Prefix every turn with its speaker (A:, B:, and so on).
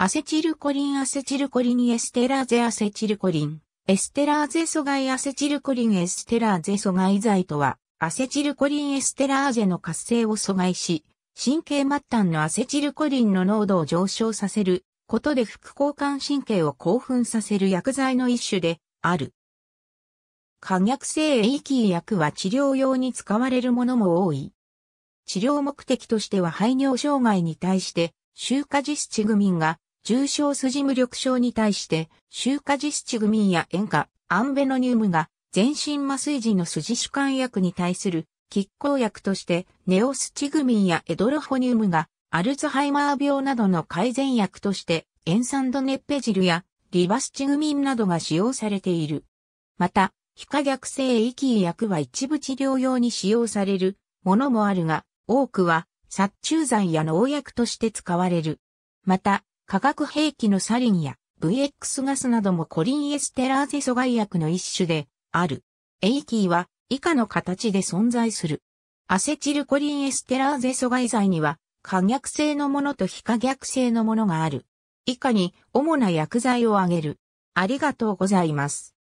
A: アセチルコリンアセチルコリンエステラーゼアセチルコリン。エステ
B: ラーゼ阻害アセチルコリンエステラーゼ阻害剤とは、アセチルコリンエステラーゼの活性を阻害し、神経末端のアセチルコリンの濃度を上昇させることで副交感神経を興奮させる薬剤の一種である。可逆性エイキー薬は治療用に使われるものも多い。治療目的としては排尿障害に対して、周ジ実チグミンが重症筋無力症に対して、周化実地グミンや塩化、アンベノニウムが全身麻酔時の筋主管薬に対する拮抗薬として、ネオスチグミンやエドロホニウムがアルツハイマー病などの改善薬として、エンサンドネッペジルやリバスチグミンなどが使用されている。また、非可逆性棄薬は一部治療用に使用されるものもあるが、多くは殺虫剤や農薬として使われる。また、化学兵器のサリンや VX ガスなどもコリンエステラーゼ阻害薬の一種である。エイキーは以下の形で存在する。アセチルコリンエステラーゼ阻害剤には可逆性のものと非可逆性のものが
A: ある。以下に主な薬剤を挙げる。ありがとうございます。